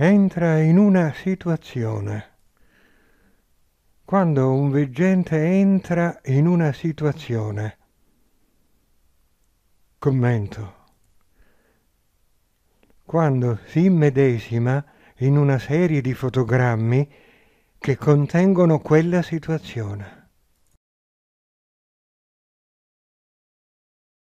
entra in una situazione. Quando un veggente entra in una situazione, commento, quando si immedesima in una serie di fotogrammi che contengono quella situazione.